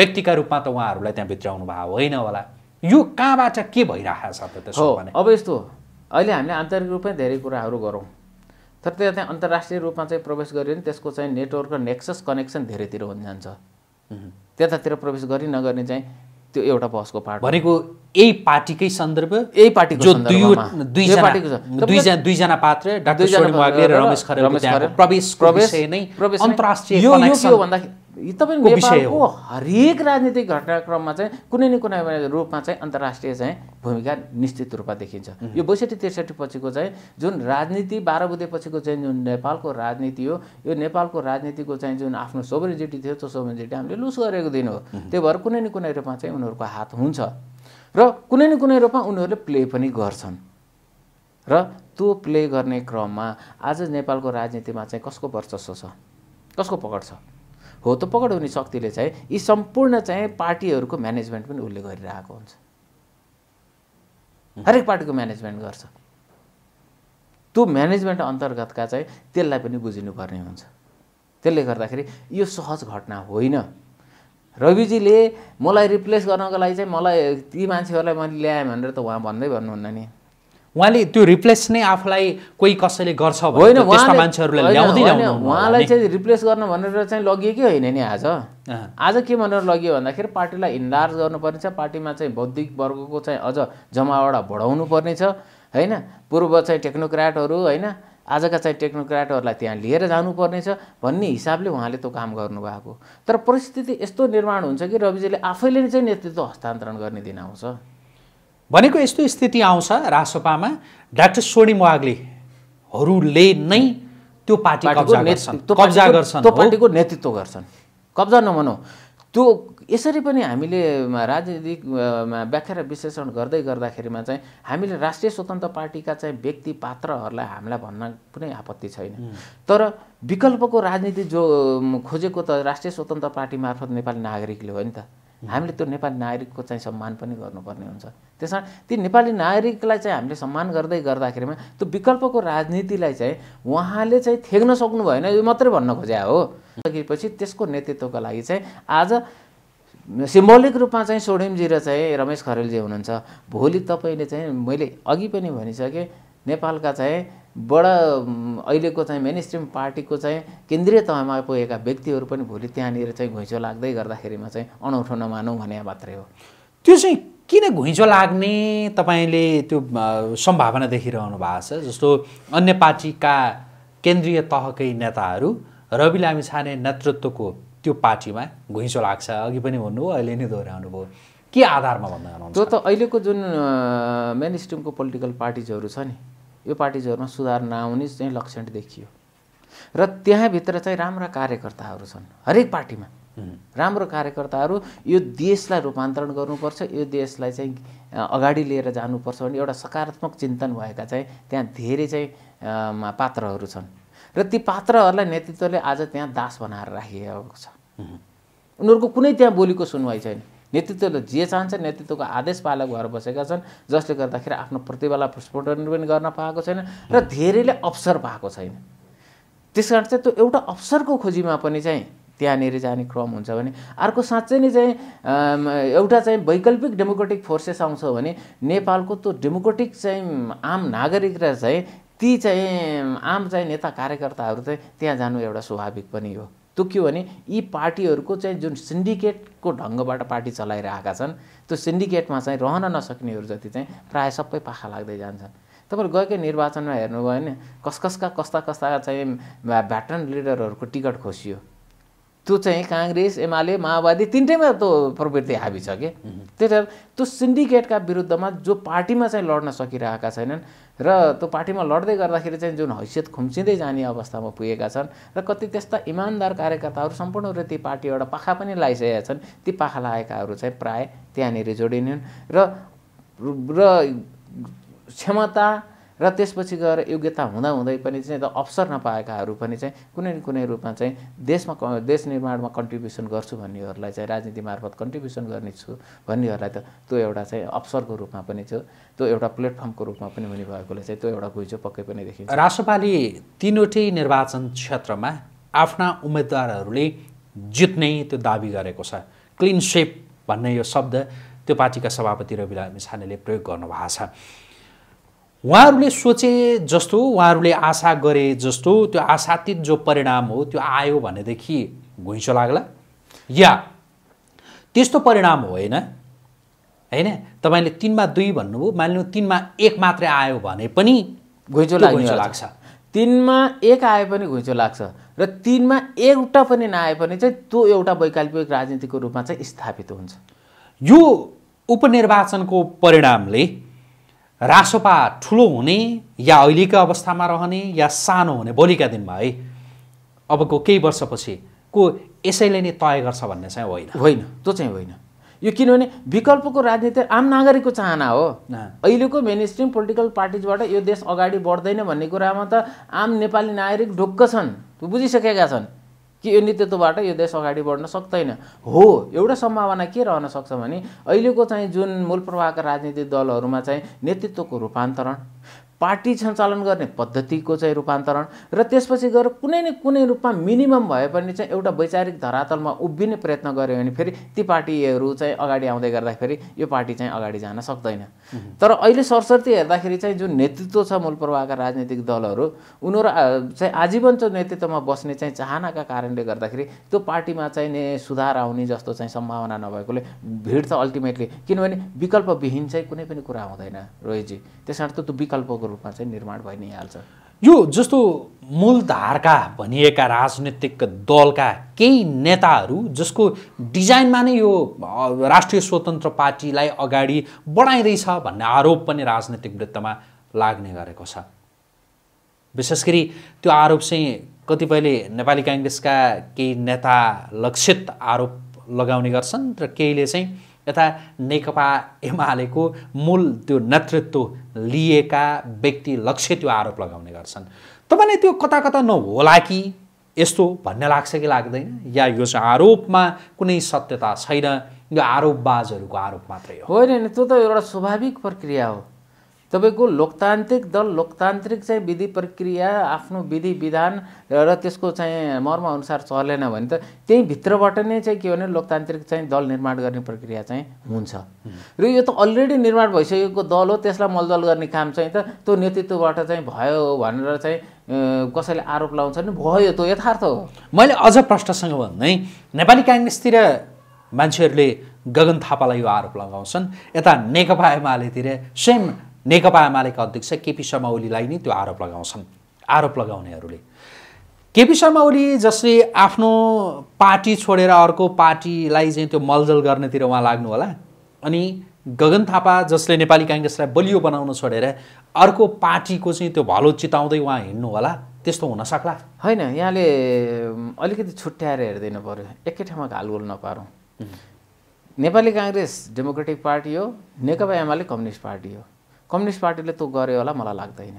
व्यक्तिका रूपमा त उहाँहरूलाई त्यहाँ भित्राउनु भएको होइन होला यो कहाँबाट के भइरहेको छ अब यस्तो अहिले हामीले आन्तरिक रूपमै धेरै कुराहरू गरौँ तर त्यहाँ चाहिँ अन्तर्राष्ट्रिय रूपमा चाहिँ प्रवेश गऱ्यो भने त्यसको चाहिँ नेटवर्क र नेक्सस कनेक्सन धेरैतिर हुन जान्छ त्यतातिर प्रवेश गरी नगर्ने चाहिँ त्यो एउटा बसको पार्ट भनेको यही पार्टीकै सन्दर्भ यही पार्टीको दुईजना पात्र डाक्टर रमेश खरेल प्रवेश प्रवेश नै अन्तर्राष्ट्रिय भन्दाखेरि तपाईँको नेपालको हरेक राजनीतिक घटनाक्रममा चाहिँ कुनै न कुनै रूपमा चाहिँ अन्तर्राष्ट्रिय चाहिँ भूमिका निश्चित रूपमा देखिन्छ यो बैसठी त्रिसठी पछिको चाहिँ जुन राजनीति बाह्र बुधे पछिको चाहिँ जुन नेपालको राजनीति हो यो नेपालको राजनीतिको चाहिँ जुन आफ्नो सोभरिजिटी थियो त्यो सोभरिजिटी हामीले लुज गरेको दिन हो त्यही भएर कुनै न कुनै रूपमा चाहिँ उनीहरूको हात हुन्छ र कुनै न कुनै रूपमा उनीहरूले प्ले पनि गर्छन् र त्यो प्ले गर्ने क्रममा आज नेपालको राजनीतिमा चाहिँ कसको वर्चस्व छ कसको पकड छ हो त पकड हुने शक्तिले चाहिँ यी सम्पूर्ण चाहिँ पार्टीहरूको म्यानेजमेन्ट पनि उसले गरिरहेको हुन्छ हरेक पार्टीको म्यानेजमेन्ट गर्छ त्यो म्यानेजमेन्ट अन्तर्गतका चाहिँ त्यसलाई पनि बुझिनुपर्ने हुन्छ त्यसले गर्दाखेरि यो सहज घटना होइन रविजीले मलाई रिप्लेस गर्नको लागि चाहिँ मलाई ती मान्छेहरूलाई मैले ल्याएँ भनेर त उहाँ भन्दै भन्नुहुन्न नि उहाँले त्यो रिप्लेस नै आफूलाई कोही कसैले गर्छ होइन मान्छेहरूलाई ल्याउँदै उहाँलाई चाहिँ रिप्लेस गर्न भनेर चाहिँ लगियो कि होइन नि आज आज के भनेर लगियो भन्दाखेरि पार्टीलाई इन्दार्ज गर्नुपर्नेछ पार्टीमा चाहिँ बौद्धिक वर्गको चाहिँ अझ जमावडा बढाउनु पर्नेछ होइन पूर्व चाहिँ टेक्नोक्राटहरू होइन आजका चाहिँ टेक्नोक्राटहरूलाई त्यहाँ लिएर जानुपर्नेछ भन्ने हिसाबले उहाँले त्यो काम गर्नुभएको तर परिस्थिति यस्तो निर्माण हुन्छ कि रविजीले आफैले नै चाहिँ नेतृत्व हस्तान्तरण गर्ने दिन आउँछ भनेको यस्तो स्थिति आउँछ रासोपामा डाक्टर स्वर्णिम वाग्लेहरूले नै त्यो पार्टी कब्जा गर्छन् त्यो पार्टीको नेतृत्व गर्छन् कब्जा नभनौ त्यो यसरी पनि हामीले राजनीतिकमा व्याख्या र विश्लेषण गर्दै गर्दाखेरिमा चाहिँ हामीले राष्ट्रिय स्वतन्त्र पार्टीका चाहिँ व्यक्ति पात्रहरूलाई हामीलाई भन्न कुनै आपत्ति छैन तर विकल्पको राजनीति जो खोजेको त राष्ट्रिय स्वतन्त्र पार्टी मार्फत नेपाली नागरिकले हो नि त हामीले त्यो नेपाली नागरिकको चाहिँ सम्मान पनि गर्नुपर्ने हुन्छ त्यस कारण ती नेपाली नागरिकलाई चाहिँ हामीले सम्मान गर्दै गर्दाखेरिमा त्यो विकल्पको राजनीतिलाई चाहिँ उहाँले चाहिँ थेग्न सक्नु भएन यो मात्रै भन्न खोज्या हो सकेपछि त्यसको नेतृत्वको लागि चाहिँ आज सिम्बोलिक रूपमा चाहिँ सोडेमजी र चाहिँ रमेश खरेलजी हुनुहुन्छ भोलि तपाईँले चाहिँ मैले अघि पनि भनिसकेँ नेपालका चाहिँ बडा अहिलेको चाहिँ मेन स्ट्रिम पार्टीको चाहिँ केन्द्रीय तहमा पुगेका व्यक्तिहरू पनि भोलि त्यहाँनिर चाहिँ घुइँचो लाग्दै गर्दाखेरिमा चाहिँ अनौठो नमानौँ भने मात्रै हो त्यो चाहिँ किन घुइँचो लाग्ने तपाईँले त्यो सम्भावना देखिरहनु भएको छ जस्तो अन्य पार्टीका केन्द्रीय तहकै नेताहरू रवि लामी छाने नेतृत्वको त्यो पार्टीमा घुइँचो लाग्छ अघि पनि भन्नुभयो अहिले नै दोहोऱ्याउनु भयो के आधारमा भन्दा त्यो त अहिलेको जुन मेन स्ट्रिमको पोलिटिकल पार्टिजहरू छ नि यो पार्टिजहरूमा सुधार नआउने चाहिँ लक्षण देखियो र त्यहाँभित्र चाहिँ राम्रा कार्यकर्ताहरू छन् हरेक पार्टीमा राम्रो कार्यकर्ताहरू यो देशलाई रूपान्तरण गर्नुपर्छ यो देशलाई चाहिँ अगाडि लिएर जानुपर्छ भने एउटा सकारात्मक चिन्तन भएका चाहिँ त्यहाँ धेरै चाहिँ पात्रहरू छन् र ती पात्रहरूलाई नेतृत्वले आज त्यहाँ दास बनाएर राखिएको छ उनीहरूको कुनै त्यहाँ बोलीको सुनवाई छैन नेतृत्वले जे चाहन्छ नेतृत्वको आदेश पालक भएर बसेका छन् जसले गर्दाखेरि आफ्नो प्रतिभालाई प्रस्फुटन पनि गर्न पाएको छैन र धेरैले अवसर पाएको छैन त्यस कारण चाहिँ त्यो एउटा अवसरको खोजीमा पनि चाहिँ त्यहाँनिर जाने क्रम हुन्छ भने अर्को साँच्चै नै चाहिँ एउटा चाहिँ वैकल्पिक डेमोक्रेटिक फोर्सेस आउँछ भने नेपालको त्यो डेमोक्रेटिक चाहिँ आम नागरिक र चाहिँ ती चाहिँ आम चाहिँ नेता कार्यकर्ताहरू चाहिँ त्यहाँ जानु एउटा स्वाभाविक पनि हो त्यो के हो भने यी पार्टीहरूको चाहिँ जुन सिन्डिकेटको ढङ्गबाट पार्टी चलाइरहेका छन् त्यो सिन्डिकेटमा चाहिँ रहन नसक्नेहरू जति चाहिँ प्रायः सबै पाखा लाग्दै जान्छन् तपाईँहरू गएकै निर्वाचनमा हेर्नुभयो भने कस कसका कस्ता कस्ता चाहिँ भ्याटरन लिडरहरूको टिकट खोसियो त्यो चाहिँ काङ्ग्रेस एमाले माओवादी तिनटैमा त्यो प्रवृत्ति हाबी छ कि त्यही भएर त्यो सिन्डिकेटका विरुद्धमा जो पार्टीमा चाहिँ लड्न सकिरहेका छैनन् र त्यो पार्टीमा लड्दै गर्दाखेरि चाहिँ जुन हैसियत खुम्चिँदै जाने अवस्थामा पुगेका छन् र कति त्यस्ता इमान्दार कार्यकर्ताहरू सम्पूर्ण रूपले ती पार्टीबाट पाखा पनि लगाइसकेका छन् ती पाखा लगाएकाहरू चाहिँ प्रायः त्यहाँनिर जोडिने र र क्षमता र त्यसपछि गएर योग्यता हुँदाहुँदै पनि चाहिँ त अवसर नपाएकाहरू पनि चाहिँ कुनै न कुनै रूपमा चाहिँ देशमा देश निर्माणमा कन्ट्रिब्युसन गर्छु भन्नेहरूलाई चाहिँ राजनीति मार्फत कन्ट्रिब्युसन गर्नेछु भन्नेहरूलाई त त्यो एउटा चाहिँ अवसरको रूपमा पनि थियो त्यो एउटा प्लेटफर्मको रूपमा पनि हुने भएकोले चाहिँ त्यो एउटा घुइँचो पक्कै पनि देखिन्छ राष्ट्रपालि तिनवटै निर्वाचन क्षेत्रमा आफ्ना उम्मेदवारहरूले जित्ने त्यो दावी गरेको छ क्लिन सेप भन्ने यो शब्द त्यो पार्टीका सभापति रवि लामिछानेले प्रयोग गर्नुभएको छ उहाँहरूले सोचे जस्तो उहाँहरूले आशा गरे जस्तो त्यो आशातीत जो परिणाम हो त्यो आयो भनेदेखि घुइँचो लाग्ला या त्यस्तो परिणाम होइन होइन तपाईँले तिनमा दुई भन्नुभयो मान्नु तिनमा एक मात्रै आयो भने पनि घुइँचो घुइँचो लाग्छ तिनमा एक आए पनि घुइँचो लाग्छ र तिनमा एउटा पनि नआए पनि चाहिँ त्यो एउटा वैकल्पिक राजनीतिको रूपमा चाहिँ स्थापित हुन्छ यो उपनिर्वाचनको परिणामले रासोपा ठुलो हुने या अहिलेको अवस्थामा रहने या सानो हुने भोलिका दिनमा है अबको केही वर्षपछि को यसैले नै तय गर्छ भन्ने चाहिँ होइन होइन त्यो चाहिँ होइन यो किनभने विकल्पको राजनीति आम नागरिकको चाहना हो अहिलेको मेन स्ट्रिम पोलिटिकल पार्टिजबाट यो देश अगाडि बढ्दैन भन्ने कुरामा त आम नेपाली नागरिक ढुक्क छन् बुझिसकेका छन् कि यो नेतृत्वबाट यो देश अगाडि बढ्न सक्दैन हो एउटा सम्भावना के रहन सक्छ भने अहिलेको चाहिँ जुन मूल प्रवाहका राजनीतिक दलहरूमा चाहिँ नेतृत्वको रूपान्तरण पार्टी सञ्चालन गर्ने पद्धतिको चाहिँ रूपान्तरण र त्यसपछि गएर कुनै न कुनै रूपमा मिनिमम भए पनि चाहिँ एउटा वैचारिक धरातलमा उभिने प्रयत्न गऱ्यो भने फेरि ती पार्टीहरू चाहिँ अगाडि आउँदै गर्दाखेरि यो पार्टी चाहिँ अगाडि जान सक्दैन तर अहिले सरस्वती हेर्दाखेरि चाहिँ जुन नेतृत्व छ मूल प्रवाहका राजनीतिक दलहरू उनीहरू चाहिँ आजीवन चाहिँ नेतृत्वमा बस्ने चाहिँ चाहनाका कारणले गर्दाखेरि त्यो पार्टीमा चाहिँ सुधार आउने जस्तो चाहिँ सम्भावना नभएकोले भिड त अल्टिमेटली किनभने विकल्पविहीन चाहिँ कुनै पनि कुरा हुँदैन रोहितजी त्यस कारण त त्यो विकल्पको रूपमा चाहिँ निर्माण भइ नै हाल्छ यो जस्तो मूलधारका भनिएका राजनैतिक दलका केही नेताहरू जसको डिजाइनमा नै यो राष्ट्रिय स्वतन्त्र पार्टीलाई अगाडि बढाइँदैछ भन्ने आरोप पनि राजनैतिक वृत्तमा लाग्ने गरेको छ विशेष गरी त्यो आरोप चाहिँ कतिपयले नेपाली काङ्ग्रेसका केही नेता लक्षित आरोप लगाउने गर्छन् र केहीले चाहिँ यता नेकपा एमालेको मूल त्यो नेतृत्व लिएका व्यक्ति लक्ष्य त्यो आरोप लगाउने गर्छन् तपाईँले त्यो कता कता नहोला कि यस्तो भन्ने लाग्छ कि लाग्दैन या यो चाहिँ आरोपमा कुनै सत्यता छैन यो आरोपबाजहरूको आरोप मात्रै होइन त्यो त एउटा स्वाभाविक प्रक्रिया हो तपाईँको लोकतान्त्रिक दल लोकतान्त्रिक चाहिँ विधि प्रक्रिया आफ्नो विधि विधान र त्यसको चाहिँ मर्मअनुसार चलेन भने त त्यही भित्रबाट नै चाहिँ के भने लोकतान्त्रिक चाहिँ दल निर्माण गर्ने प्रक्रिया चाहिँ हुन्छ र यो त अलरेडी निर्माण भइसकेको दल हो त्यसलाई मलदल गर्ने काम चाहिँ त त्यो नेतृत्वबाट चाहिँ भयो भनेर चाहिँ कसैले आरोप लगाउँछ नि भयो त्यो यथार्थ हो मैले अझ प्रश्नसँग भन्दै नेपाली काङ्ग्रेसतिर मान्छेहरूले गगन थापालाई यो आरोप लगाउँछन् यता नेकपा एमालेतिर सेम नेकपा एमालेका अध्यक्ष केपी शर्मा ओलीलाई नै त्यो आरोप लगाउँछन् आरोप लगाउनेहरूले केपी शर्मा ओली जसले आफ्नो पार्टी छोडेर अर्को पार्टीलाई चाहिँ त्यो मलजल गर्नेतिर उहाँ लाग्नु होला अनि गगन थापा जसले नेपाली काङ्ग्रेसलाई बलियो बनाउन छोडेर अर्को पार्टीको चाहिँ त्यो भलो चिताउँदै उहाँ हिँड्नु होला त्यस्तो हुन सक्ला होइन यहाँले अलिकति छुट्याएर हेरिदिनु पऱ्यो एकै ठाउँमा घालगोल नपारौँ नेपाली काङ्ग्रेस डेमोक्रेटिक पार्टी हो नेकपा एमाले कम्युनिस्ट पार्टी हो कम्युनिस्ट पार्टीले त्यो गर्यो होला मलाई लाग्दैन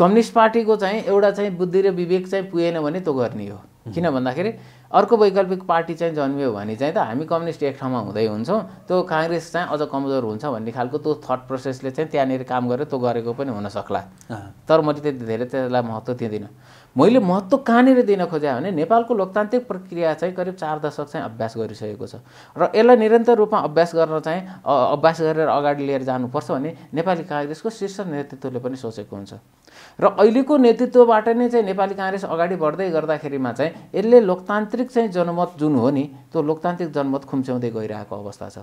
कम्युनिस्ट पार्टीको चाहिँ एउटा चाहिँ बुद्धि र विवेक चाहिँ पुगेन भने त्यो गर्ने हो किन भन्दाखेरि अर्को वैकल्पिक पार्टी चाहिँ जन्मियो भने चाहिँ त हामी कम्युनिस्ट एक ठाउँमा हुँदै हुन्छौँ त्यो काङ्ग्रेस चाहिँ अझ कमजोर हुन्छ भन्ने खालको त्यो थट प्रोसेसले चाहिँ त्यहाँनिर काम गरेर त्यो गरेको पनि हुनसक्ला तर मैले त्यति धेरै त्यसलाई महत्त्व दिँदिनँ मैले महत्त्व कहाँनिर दिन खोजेँ भने नेपालको लोकतान्त्रिक प्रक्रिया चाहिँ करिब चार दशक चाहिँ अभ्यास गरिसकेको छ र यसलाई निरन्तर रूपमा अभ्यास गर्न चाहिँ अभ्यास गरेर अगाडि लिएर जानुपर्छ भने नेपाली काङ्ग्रेसको शीर्ष नेतृत्वले पनि सोचेको हुन्छ र अहिलेको नेतृत्वबाट नै ने चाहिँ नेपाली काङ्ग्रेस अगाडि बढ्दै गर्दाखेरिमा चाहिँ यसले लोकतान्त्रिक चाहिँ जनमत जुन हो नि त्यो लोकतान्त्रिक जनमत खुम्च्याउँदै गइरहेको अवस्था छ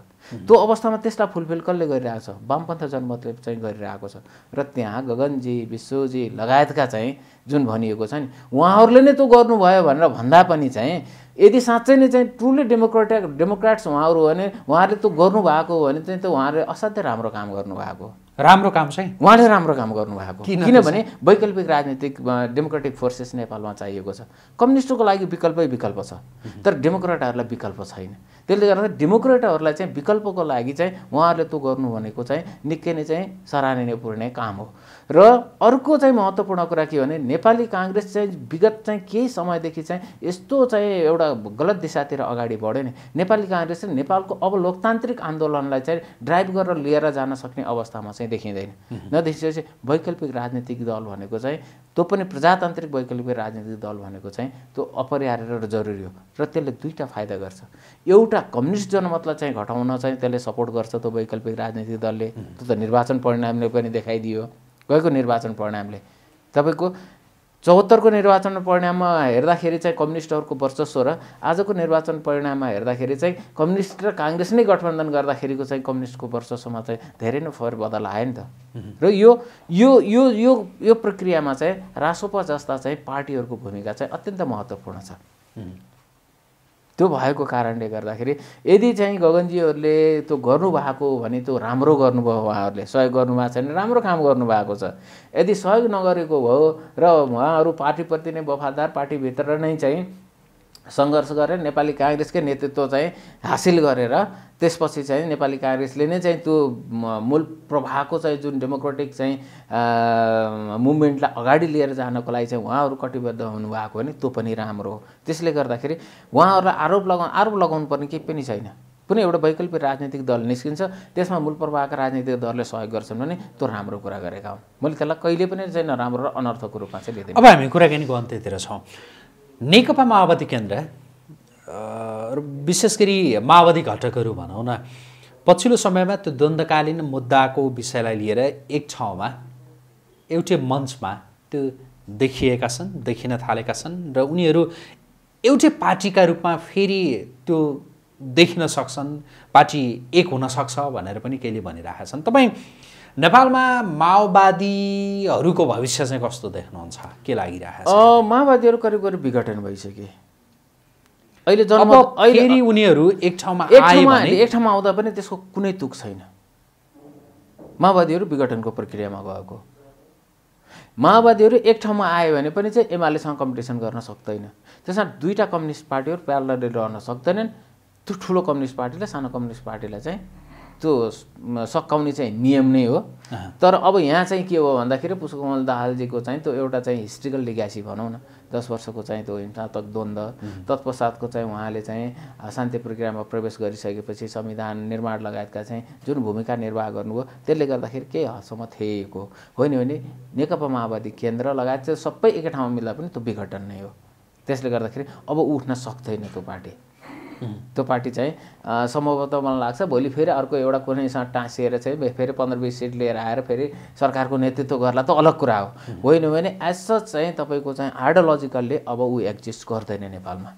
त्यो अवस्थामा त्यसलाई फुलफिल कसले गरिरहेको छ वामपन्थ जनमतले चाहिँ गरिरहेको छ र त्यहाँ गगनजी विश्वजी लगायतका चाहिँ जुन भनिएको छ नि उहाँहरूले नै त्यो गर्नुभयो भनेर भन्दा पनि चाहिँ यदि साँच्चै नै चाहिँ ट्रुली डेमोक्रेटिक डेमोक्राट्स उहाँहरू हो भने उहाँहरूले त्यो गर्नुभएको हो भने चाहिँ त्यो उहाँहरूले असाध्यै राम्रो काम गर्नुभएको हो राम्रो काम चाहिँ उहाँले राम्रो काम गर्नुभएको किनभने वैकल्पिक राजनीतिक डेमोक्रेटिक फोर्सेस नेपालमा चाहिएको छ कम्युनिस्टको लागि विकल्पै विकल्प छ तर डेमोक्रेटहरूलाई विकल्प छैन त्यसले गर्दा डेमोक्रेटहरूलाई चाहिँ विकल्पको लागि चाहिँ उहाँहरूले त्यो गर्नु भनेको चाहिँ निकै नै चाहिँ सराहनीय पुर्ने काम हो र अर्को चाहिँ महत्त्वपूर्ण कुरा के भने नेपाली काङ्ग्रेस चाहिँ विगत चाहिँ केही समयदेखि चाहिँ यस्तो चाहिँ एउटा गलत दिशातिर अगाडि बढ्यो नि नेपाली काङ्ग्रेसले नेपालको अब लोकतान्त्रिक आन्दोलनलाई चाहिँ ड्राइभ गरेर लिएर जान सक्ने अवस्थामा चाहिँ देखिँदैन नदेखिसकेपछि वैकल्पिक राजनीतिक दल भनेको चाहिँ त्यो पनि प्रजातान्त्रिक वैकल्पिक राजनीतिक दल भनेको चाहिँ त्यो अपरिहार्य र जरुरी हो र त्यसले दुईवटा फाइदा गर्छ एउटा कम्युनिस्ट जनमतलाई चाहिँ घटाउन चाहिँ त्यसले सपोर्ट गर्छ त्यो वैकल्पिक राजनीतिक दलले त्यो त निर्वाचन परिणामले पनि देखाइदियो गएको निर्वाचन परिणामले तपाईँको चौहत्तरको निर्वाचन परिणाममा हेर्दाखेरि चाहिँ कम्युनिस्टहरूको वर्चस्व र आजको निर्वाचन परिणाममा हेर्दाखेरि चाहिँ कम्युनिस्ट र काङ्ग्रेस नै गठबन्धन गर्दाखेरिको चाहिँ कम्युनिस्टको वर्चस्वमा चाहिँ धेरै नै फर बदल आयो नि त र यो यो यो यो यो प्रक्रियामा चाहिँ रासोपा जस्ता चाहिँ पार्टीहरूको भूमिका चाहिँ अत्यन्त महत्त्वपूर्ण छ त्यो भएको कारणले गर्दाखेरि यदि चाहिँ गगनजीहरूले त्यो गर्नुभएको भने त्यो राम्रो गर्नुभयो उहाँहरूले सहयोग गर्नुभएको छ भने राम्रो काम गर्नुभएको छ यदि सहयोग नगरेको भयो र उहाँहरू पार्टीप्रति नै वफादार पार्टीभित्र नै चाहिँ सङ्घर्ष गरेर नेपाली काङ्ग्रेसकै नेतृत्व चाहिँ हासिल गरेर त्यसपछि चाहिँ नेपाली काङ्ग्रेसले नै चाहिँ त्यो मूल प्रभावको चाहिँ जुन डेमोक्रेटिक चाहिँ मुभमेन्टलाई अगाडि लिएर जानको लागि चाहिँ उहाँहरू कटिबद्ध हुनुभएको हो भने त्यो पनि राम्रो हो त्यसले गर्दाखेरि उहाँहरूलाई आरोप लगाउ आरोप लगाउनु पर्ने केही पनि छैन कुनै एउटा वैकल्पिक राजनीतिक दल निस्किन्छ त्यसमा मूल प्रभावका राजनीतिक दलले सहयोग गर्छन् भने त्यो राम्रो कुरा गरेका हुन् मैले त्यसलाई कहिले पनि चाहिँ नराम्रो र अनर्थको रूपमा चाहिँ लिँदैन अब हामी कुराकानीको अन्त्यतिर छौँ नेकपा माओवादी केन्द्र र विशेष गरी माओवादी घटकहरू भनौँ न पछिल्लो समयमा त्यो द्वन्द्वकालीन मुद्दाको विषयलाई लिएर एक ठाउँमा एउटै मञ्चमा त्यो देखिएका छन् देखिन थालेका छन् र उनीहरू एउटै पार्टीका रूपमा फेरि त्यो देखिन सक्छन् पार्टी एक हुन सक्छ भनेर पनि केहीले भनिरहेका छन् तपाईँ नेपालमा माओवादीहरूको भविष्य चाहिँ कस्तो देख्नुहुन्छ के लागिरहेको छ माओवादीहरू करिब करिब विघटन भइसके अहिले जन्म फेरि उनीहरू एक ठाउँमा एक ठाउँमा एक ठाउँमा आउँदा पनि त्यसको कुनै तुक छैन माओवादीहरू विघटनको प्रक्रियामा गएको माओवादीहरू एक ठाउँमा आयो भने पनि चाहिँ एमालेसँग कम्पिटिसन गर्न सक्दैन त्यसमा दुईवटा कम्युनिस्ट पार्टीहरू प्यारलले रहन सक्दैनन् त्यो ठुलो कम्युनिस्ट पार्टीले सानो कम्युनिस्ट पार्टीलाई चाहिँ त्यो सकाउने चाहिँ नियम नै हो तर अब यहाँ चाहिँ के हो भन्दाखेरि पुष्पकमल दाहालजीको चाहिँ त्यो एउटा चाहिँ हिस्ट्रिकल लिग्यासी भनौँ न दस वर्षको चाहिँ त्यो हिंसात्मक द्वन्द्व तत्पश्चातको चाहिँ उहाँले चाहिँ शान्ति प्रक्रियामा प्रवेश गरिसकेपछि संविधान निर्माण लगायतका चाहिँ जुन भूमिका निर्वाह गर्नुभयो त्यसले गर्दाखेरि केही हदसम्म थिएको होइन भने नेकपा माओवादी केन्द्र लगायत चाहिँ सबै एकै ठाउँमा मिल्दा पनि त्यो विघटन नै हो त्यसले गर्दाखेरि अब उठ्न सक्दैन त्यो पार्टी त्यो पार्टी चाहिँ सम्भवतः मलाई लाग्छ भोलि फेरि अर्को एउटा कुनैसँग टाँसिएर चाहिँ फेरि पन्ध्र बिस सिट लिएर आएर फेरि सरकारको नेतृत्व गर्ला त अलग कुरा हो होइन भने एज सच चाहिँ तपाईँको चाहिँ आइडियोलोजिकल्ली अब ऊ एक्जिस्ट गर्दैन नेपालमा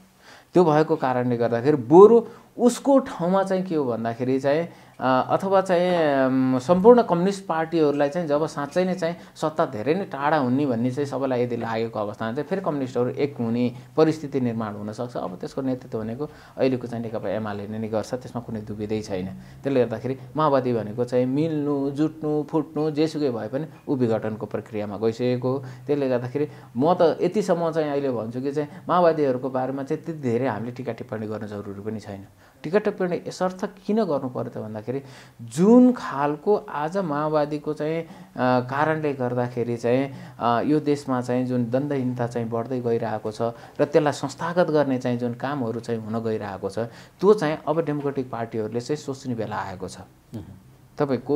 त्यो भएको कारणले गर्दाखेरि बरु उसको ठाउँमा चाहिँ के हो भन्दाखेरि चाहिँ अथवा चाहिँ सम्पूर्ण कम्युनिस्ट पार्टीहरूलाई चाहिँ जब साँच्चै नै चाहिँ सत्ता धेरै नै टाढा हुने भन्ने चाहिँ सबैलाई यदि लागेको अवस्थामा चाहिँ फेरि कम्युनिस्टहरू एक हुने परिस्थिति निर्माण हुनसक्छ अब त्यसको नेतृत्व भनेको अहिलेको चाहिँ नेकपा एमाले नै गर्छ त्यसमा कुनै दुविधै छैन त्यसले गर्दाखेरि माओवादी भनेको चाहिँ मिल्नु जुट्नु फुट्नु जेसुकै भए पनि ऊ विघटनको प्रक्रियामा गइसकेको त्यसले गर्दाखेरि म त यतिसम्म चाहिँ अहिले भन्छु कि चाहिँ माओवादीहरूको बारेमा चाहिँ त्यति धेरै हामीले टिका टिप्पणी गर्न जरुरी पनि छैन टिकट टिप्पणी यसर्थ किन गर्नु पर्यो त भन्दाखेरि जुन खालको आज माओवादीको चाहिँ कारणले गर्दाखेरि चाहिँ यो देशमा चाहिँ जुन दण्डहीनता चाहिँ बढ्दै गइरहेको छ र त्यसलाई संस्थागत गर्ने चाहिँ जुन कामहरू चाहिँ हुन गइरहेको छ त्यो चाहिँ अब डेमोक्रेटिक पार्टीहरूले चाहिँ सोच्ने बेला आएको छ तपाईँको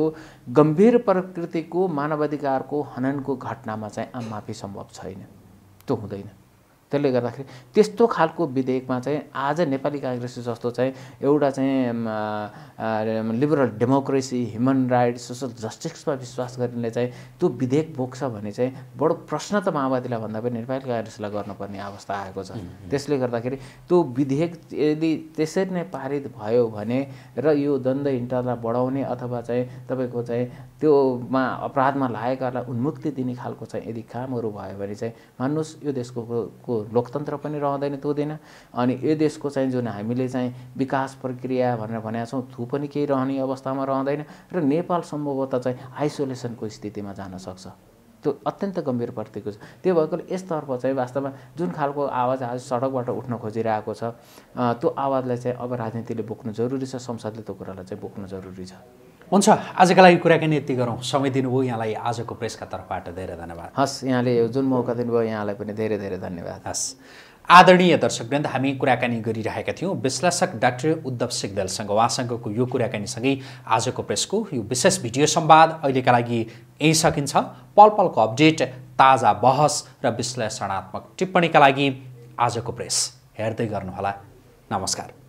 गम्भीर प्रकृतिको मानवाधिकारको हननको घटनामा चाहिँ आम माफी सम्भव छैन त्यो हुँदैन त्यसले गर्दाखेरि त्यस्तो खालको विधेयकमा चाहिँ आज नेपाली काङ्ग्रेस जस्तो चाहिँ एउटा चाहिँ liberal democracy human rights social जस्टिसमा विश्वास गर्नेले चाहिँ त्यो विधेयक बोक्छ भने चाहिँ बडो प्रश्न त माओवादीलाई भन्दा पनि नेपाली काङ्ग्रेसलाई गर्नुपर्ने अवस्था आएको छ त्यसले गर्दाखेरि त्यो विधेयक यदि त्यसरी नै पारित भयो भने र यो द्वन्द्व इन्टरलाई बढाउने अथवा चाहिँ तपाईँको चाहिँ त्योमा अपराधमा लागेकाहरूलाई उन्मुक्ति दिने खालको चाहिँ यदि कामहरू भयो भने चाहिँ मान्नुहोस् यो देशको लोकतन्त्र पनि रहँदैन हुँदैन अनि यो देशको चाहिँ जुन हामीले चाहिँ विकास प्रक्रिया भनेर भनेका छौँ थु पनि केही रहने अवस्थामा रहँदैन र नेपाल सम्भवतः चाहिँ आइसोलेसनको स्थितिमा जान सक्छ त्यो अत्यन्त गम्भीर प्रतिको छ त्यो भएकोले यसतर्फ चाहिँ वास्तवमा जुन खालको आवाज आज सडकबाट उठ्न खोजिरहेको छ त्यो आवाजलाई चाहिँ अब राजनीतिले बोक्नु जरुरी छ संसदले त्यो कुरालाई चाहिँ बोक्नु जरुरी छ हुन्छ आजका लागि कुराकानी यति गरौँ समय दिनुभयो यहाँलाई आजको प्रेसका तर्फबाट धेरै धन्यवाद हस् यहाँले यो जुन मौका दिनुभयो यहाँलाई पनि धेरै धेरै धन्यवाद हस् आदरणीय दर्शकवृन्द हामी कुराकानी गरिरहेका थियौँ विश्लेषक डाक्टर उद्धव सिग्दलसँग उहाँसँगको यो कुराकानीसँगै आजको प्रेसको यो विशेष भिडियो सम्वाद अहिलेका लागि यहीँ सकिन्छ पल पलको अपडेट ताजा बहस र विश्लेषणात्मक टिप्पणीका लागि आजको प्रेस हेर्दै गर्नुहोला नमस्कार